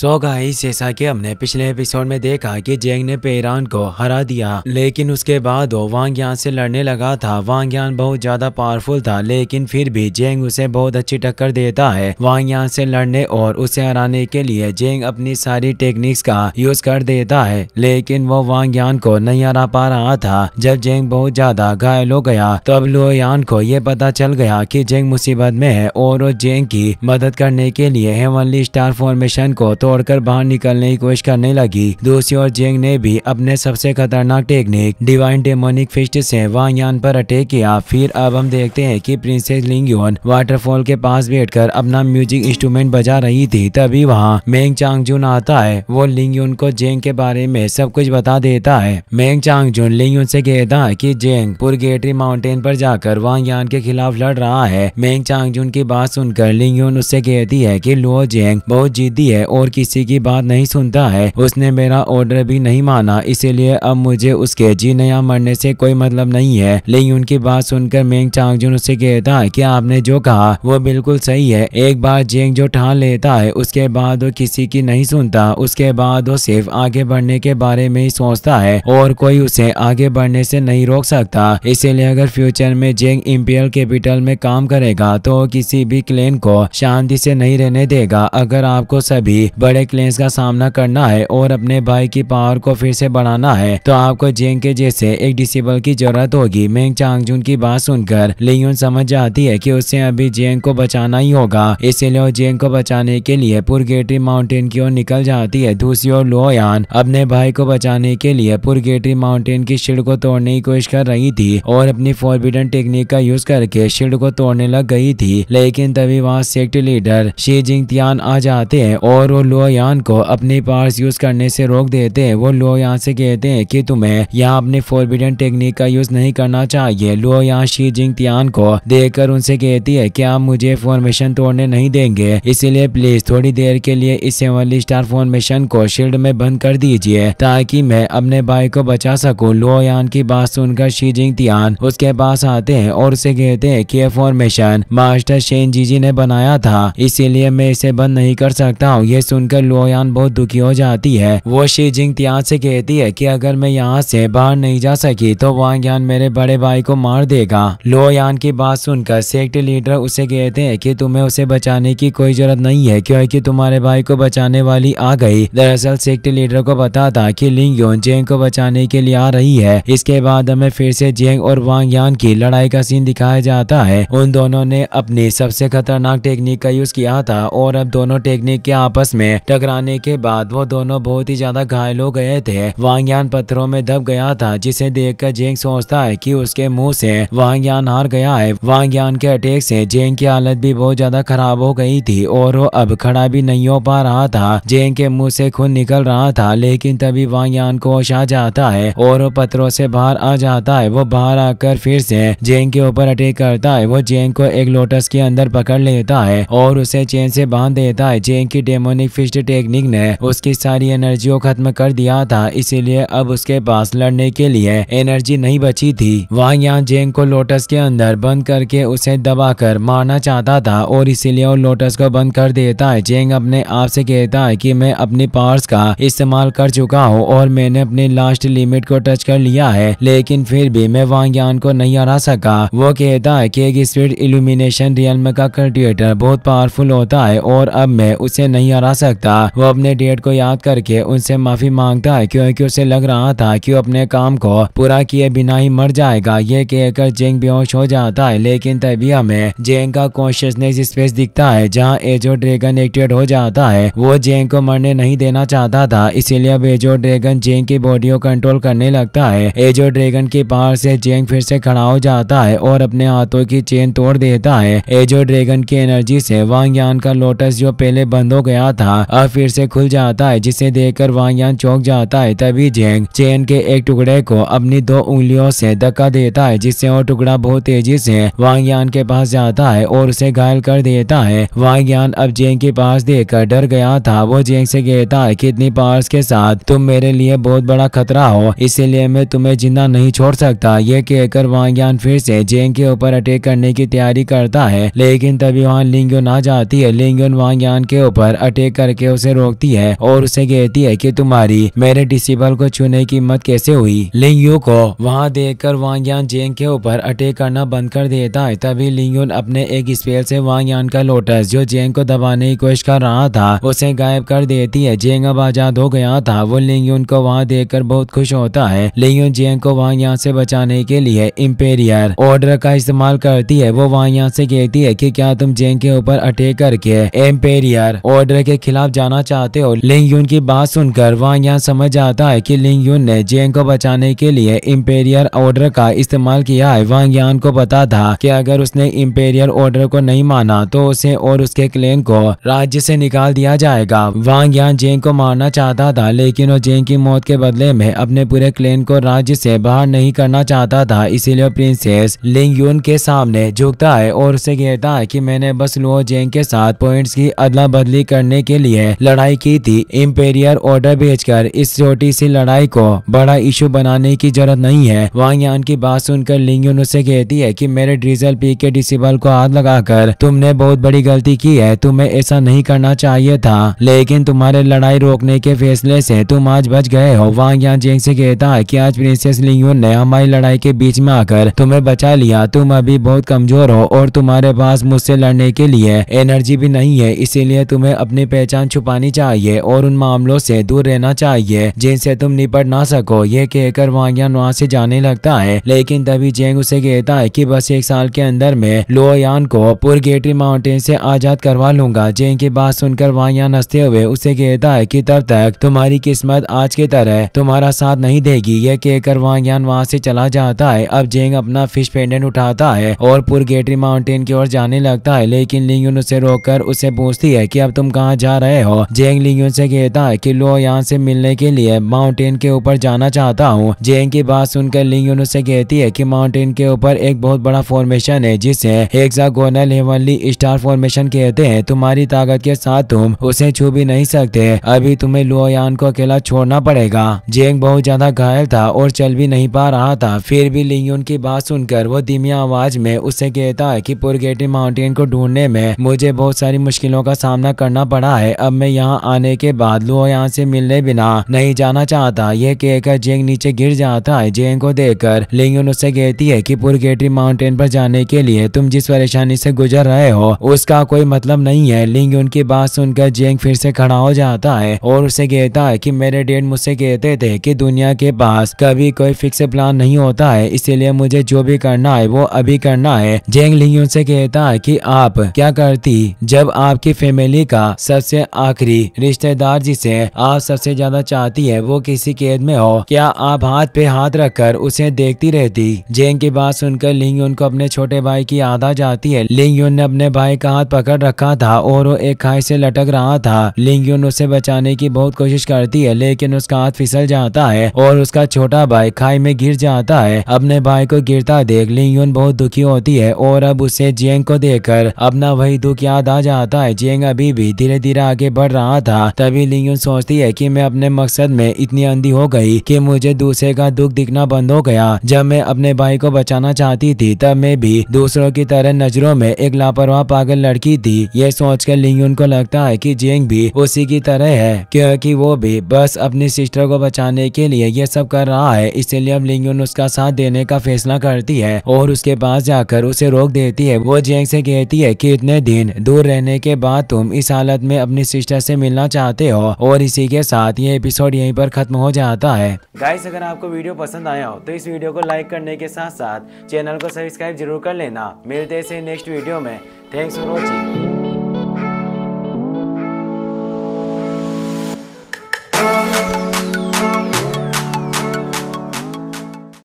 so guys जैसा कि हमने पिछले एपिसोड में देखा कि जेंग ने पेरान को हरा दिया लेकिन उसके बाद वो यान से लड़ने लगा था यान बहुत ज्यादा पावरफुल था लेकिन फिर भी जेंग उसे बहुत अच्छी टक्कर देता है वांग यान से लड़ने और उसे हराने के लिए जेंग अपनी सारी टेक्निक्स का यूज कर देता है लेकिन वो यान को नहीं हरा पा रहा था जब जेंग बहुत ज्यादा घायल हो गया तब यान को ये पता चल गया की जेंग मुसीबत में है और वो जेंग की मदद करने के लिए हेवनली स्टार फॉर्मेशन को तो दौड़कर बाहर निकलने की कोशिश करने लगी दोषी और जेंग ने भी अपने सबसे खतरनाक टेक्निक डिवाइन डेमोनिक फिस्ट से वांग यान पर अटैक किया फिर अब हम देखते हैं कि प्रिंसेस लिंगयोन वाटरफॉल के पास बैठ अपना म्यूजिक इंस्ट्रूमेंट बजा रही थी तभी वहाँ मैंग चांगजुन आता है वो लिंगयुन को जेंग के बारे में सब कुछ बता देता है मैंग चांगजुन लिंग से कहता है की जेंग पुरगेटरी माउंटेन पर जाकर वांग यान के खिलाफ लड़ रहा है मैंग चांगजुन की बात सुनकर लिंगयुन उससे कहती है कि लो जेंग बहुत जिद्दी है और किसी की बात नहीं सुनता है उसने मेरा ऑर्डर भी नहीं माना इसीलिए अब मुझे उसके जीने या मरने से कोई मतलब नहीं है लेकिन उनकी बात सुनकर मेंग चांगजुन उसे कहता है कि आपने जो कहा वो बिल्कुल सही है एक बार जेंग जो ठान लेता है उसके बाद वो किसी की नहीं सुनता उसके बाद वो सिर्फ आगे बढ़ने के बारे में ही सोचता है और कोई उसे आगे बढ़ने से नहीं रोक सकता इसीलिए अगर फ्यूचर में जेंग इम्पियल कैपिटल में काम करेगा तो किसी भी क्लेन को शांति से नहीं रहने देगा अगर आपको सभी बड़े क्लेश का सामना करना है और अपने भाई की पावर को फिर से बढ़ाना है तो आपको जेंग के जैसे एक डिसेबल की जरूरत होगी मैंग चांगजून की बात सुनकर लियोन समझ जाती है कि उससे अभी जेंग को बचाना ही होगा इसीलिए जेंग को बचाने के लिए पुरगेटरी माउंटेन की ओर निकल जाती है दूसरी ओर लोयान अपने भाई को बचाने के लिए पुरगेटरी माउंटेन की शील्ड को तोड़ने की कोशिश कर रही थी और अपनी फॉरबिडन टेक्निक का यूज करके शील्ड को तोड़ने लग गई थी लेकिन तभी वहाँ सेक्ट लीडर शी जिंग आ जाते हैं और वो लोयान को अपने पार्स यूज करने से रोक देते हैं वो लोयान से कहते हैं कि तुम्हें यहाँ अपने फोरबिडन टेक्निक का यूज नहीं करना चाहिए लोयान शी जिंग तियान को देखकर उनसे कहती है कि आप मुझे फॉर्मेशन तोड़ने नहीं देंगे इसीलिए प्लीज थोड़ी देर के लिए इस वाली स्टार फॉर्मेशन को शील्ड में बंद कर दीजिए ताकि मैं अपने भाई को बचा सकूँ लोयान की बात सुनकर शी जिंग तियान उसके पास आते है और उसे कहते हैं की फॉर्मेशन मास्टर शेन जी ने बनाया था इसीलिए मैं इसे बंद नहीं कर सकता हूँ ये सुन सुनकर लोयान बहुत दुखी हो जाती है वो शी जिंग त्यान से कहती है कि अगर मैं यहाँ से बाहर नहीं जा सकी तो वांग यान मेरे बड़े भाई को मार देगा लोयान की बात सुनकर सेक्ट लीडर उसे कहते हैं कि तुम्हें उसे बचाने की कोई जरूरत नहीं है क्योंकि तुम्हारे भाई को बचाने वाली आ गई दरअसल सेक्ट लीडर को पता था कि लिंग योन जेंग को बचाने के लिए आ रही है इसके बाद हमें फिर से जेंग और वांग यान की लड़ाई का सीन दिखाया जाता है उन दोनों ने अपनी सबसे खतरनाक टेक्निक का यूज किया था और अब दोनों टेक्निक के आपस में में टकराने के बाद वो दोनों बहुत ही ज्यादा घायल हो गए थे वांगयान पत्थरों में दब गया था जिसे देख कर जेंग सोचता है की उसके मुँह से वांगयान हार गया है वांगयान के अटैक से जेंग की हालत भी बहुत ज्यादा खराब हो गई थी और वो अब खड़ा भी नहीं हो पा रहा था जेंग के मुँह से खून निकल रहा था लेकिन तभी वांगयान को आ जाता है और वो पत्थरों से बाहर आ जाता है वो बाहर आकर फिर से जेंग के ऊपर अटैक करता है वो जेंग को एक लोटस के अंदर पकड़ लेता है और उसे चेन से बांध देता है जेंग की डेमोनिक फिस्ट टेक्निक ने उसकी सारी एनर्जी को खत्म कर दिया था इसीलिए अब उसके पास लड़ने के लिए एनर्जी नहीं बची थी वह यहाँ जेंग को लोटस के अंदर बंद करके उसे दबाकर मारना चाहता था और इसीलिए वो लोटस को बंद कर देता है जेंग अपने आप से कहता है की मैं अपने पावर्स का इस्तेमाल कर चुका हूँ और मैंने अपने लास्ट लिमिट को टच कर लिया है लेकिन फिर भी मैं यान को नहीं हरा सका वो कहता है कि एक स्पीड इल्यूमिनेशन रियल का क्रिएटर बहुत पावरफुल होता है और अब मैं उसे नहीं हरा सका सकता वो अपने डेट को याद करके उनसे माफी मांगता है क्योंकि उसे लग रहा था कि वो अपने काम को पूरा किए बिना ही मर जाएगा ये कहकर जेंग बेहोश हो जाता है लेकिन तभी हमें जेंग का कॉन्शियसनेस स्पेस दिखता है जहाँ एजो ड्रैगन एक्टिवेट हो जाता है वो जेंग को मरने नहीं देना चाहता था इसीलिए अब एजो ड्रैगन जेंग की बॉडी को कंट्रोल करने लगता है एजो ड्रैगन के पार से जेंग फिर से खड़ा हो जाता है और अपने हाथों की चेन तोड़ देता है एजो ड्रैगन की एनर्जी से वांग यान का लोटस जो पहले बंद हो गया था अब फिर से खुल जाता है जिसे देखकर वाहयान चौंक जाता है तभी जेंग चेन के एक टुकड़े को अपनी दो उंगलियों से धक्का देता है जिससे वो टुकड़ा बहुत तेजी से वाहयान के पास जाता है और उसे घायल कर देता है वांगयान अब जेंग के पास देखकर डर गया था वो जेंग से कहता है कितनी पार्स के साथ तुम मेरे लिए बहुत बड़ा खतरा हो इसीलिए मैं तुम्हें जिंदा नहीं छोड़ सकता ये कहकर वाहन फिर से जेंग के ऊपर अटैक करने की तैयारी करता है लेकिन तभी वहाँ लिंगन आ जाती है लिंगन वांगयान के ऊपर अटैक कर करके उसे रोकती है और उसे कहती है कि तुम्हारी मेरे डिसिबल को छूने की हिम्मत कैसे हुई लिंगयू को वहाँ देख कर वांग जेंग के ऊपर अटैक करना बंद कर देता है तभी लिंग अपने एक स्पेल से वांगयान का लोटस जो जेंग को दबाने की कोशिश कर रहा था उसे गायब कर देती है जेंग अब आजाद हो गया था वो लिंग को वहाँ देख कर बहुत खुश होता है लिंगयुन जेंग को वांग यहाँ से बचाने के लिए इम्पेरियर ऑर्डर का इस्तेमाल करती है वो वांग यहाँ से कहती है की क्या तुम जेंग के ऊपर अटैक करके एम्पेरियर ऑर्डर के खिलाफ जाना चाहते हो लिंग यून की बात सुनकर वांग यहाँ समझ आता है कि लिंग यून ने जेंग को बचाने के लिए इम्पेरियर ऑर्डर का इस्तेमाल किया है वांग यान को पता था कि अगर उसने इम्पेरियर ऑर्डर को नहीं माना तो उसे और उसके क्लेन को राज्य से निकाल दिया जाएगा वांग यान जेंग को मारना चाहता था लेकिन वो जेंग की मौत के बदले में अपने पूरे क्लेन को राज्य से बाहर नहीं करना चाहता था इसीलिए प्रिंसेस लिंग यून के सामने झुकता है और उसे कहता है की मैंने बस लो जेंग के साथ पॉइंट्स की अदला बदली करने के लिए लड़ाई की थी इम्पेरियर ऑर्डर भेजकर इस छोटी सी लड़ाई को बड़ा इशू बनाने की जरूरत नहीं है यान की बात सुनकर लिंग उससे कहती है कि मेरे डीजल पी के डिसिबल को हाथ लगाकर तुमने बहुत बड़ी गलती की है तुम्हें ऐसा नहीं करना चाहिए था लेकिन तुम्हारे लड़ाई रोकने के फैसले से तुम आज बच गए हो यहाँ जेंग से कहता है कि आज प्रिंसेस लिंगयून ने हमारी लड़ाई के बीच में आकर तुम्हें बचा लिया तुम अभी बहुत कमजोर हो और तुम्हारे पास मुझसे लड़ने के लिए एनर्जी भी नहीं है इसीलिए तुम्हें अपनी पहचान पहचान छुपानी चाहिए और उन मामलों से दूर रहना चाहिए जिनसे तुम निपट ना सको ये कहकर वांगयान वहाँ से जाने लगता है लेकिन तभी जेंग उसे कहता है कि बस एक साल के अंदर में लोयान को पुरगेटरी माउंटेन से आजाद करवा लूंगा जेंग की बात सुनकर वांगयान हंसते हुए उसे कहता है की तब तक तुम्हारी किस्मत आज की तरह तुम्हारा साथ नहीं देगी ये कहकर वांगयान वहाँ से चला जाता है अब जेंग अपना फिश पेंडेंट उठाता है और पुरगेटरी माउंटेन की ओर जाने लगता है लेकिन लिंगन उसे कर उसे पूछती है की अब तुम कहाँ जा रहे हो जेंग लिंग से कहता है कि लो यहाँ से मिलने के लिए माउंटेन के ऊपर जाना चाहता हूँ जेंग की बात सुनकर लिंग उससे कहती है कि माउंटेन के ऊपर एक बहुत बड़ा फॉर्मेशन है जिसे हेक्सागोनल हेवनली स्टार फॉर्मेशन कहते हैं तुम्हारी ताकत के साथ तुम उसे छू भी नहीं सकते अभी तुम्हें लोयान को अकेला छोड़ना पड़ेगा जेंग बहुत ज्यादा घायल था और चल भी नहीं पा रहा था फिर भी लिंग की बात सुनकर वो धीमी आवाज में उससे कहता है कि पुरगेटी माउंटेन को ढूंढने में मुझे बहुत सारी मुश्किलों का सामना करना पड़ा है है अब मैं यहाँ आने के बाद लू यहाँ से मिलने बिना नहीं जाना चाहता ये कहकर जेंग नीचे गिर जाता है जेंग को देखकर लिंगन उससे कहती है कि पुरगेटरी माउंटेन पर जाने के लिए तुम जिस परेशानी से गुजर रहे हो उसका कोई मतलब नहीं है लिंग उनकी बात सुनकर जेंग फिर से खड़ा हो जाता है और उसे कहता है कि मेरे डेड मुझसे कहते थे कि दुनिया के पास कभी कोई फिक्स प्लान नहीं होता है इसीलिए मुझे जो भी करना है वो अभी करना है जेंग लिंग उनसे कहता है कि आप क्या करती जब आपकी फैमिली का सबसे आखिरी रिश्तेदार जिसे आप सबसे ज्यादा चाहती है वो किसी कैद में हो क्या आप हाथ पे हाथ रखकर उसे देखती रहती जेन की बात सुनकर लिंग को अपने छोटे भाई की याद आ जाती है लिंग ने अपने भाई का हाथ पकड़ रखा था और वो एक खाई से लटक रहा था लिंग उसे बचाने की बहुत कोशिश करती है लेकिन उसका हाथ फिसल जाता है और उसका छोटा भाई खाई में गिर जाता है अपने भाई को गिरता देख लिंग बहुत दुखी होती है और अब उसे जेंग को देखकर अपना वही दुख याद आ जाता है जेंग अभी भी धीरे धीरे आगे बढ़ रहा था तभी लिंग सोचती है कि मैं अपने मकसद में इतनी अंधी हो गई कि मुझे दूसरे का दुख दिखना बंद हो गया जब मैं अपने भाई को बचाना चाहती थी तब मैं भी दूसरों की तरह नजरों में एक लापरवाह पागल लड़की थी ये सोच कर लिंग को लगता है की जेंग भी उसी की तरह है क्योंकि वो भी बस अपनी सिस्टर को बचाने के लिए यह सब कर रहा है इसीलिए अब लिंग उसका साथ देने का फैसला करती है और उसके पास जाकर उसे रोक देती है वो जेंग से कहती है की इतने दिन दूर रहने के बाद तुम इस हालत में अपनी अपनी सिस्टर से मिलना चाहते हो और इसी के साथ ये एपिसोड यहीं पर खत्म हो जाता है गाइस अगर आपको वीडियो पसंद आया हो तो इस वीडियो को लाइक करने के साथ साथ चैनल को सब्सक्राइब जरूर कर लेना मिलते हैं नेक्स्ट वीडियो में थैंक्स फॉर वॉचिंग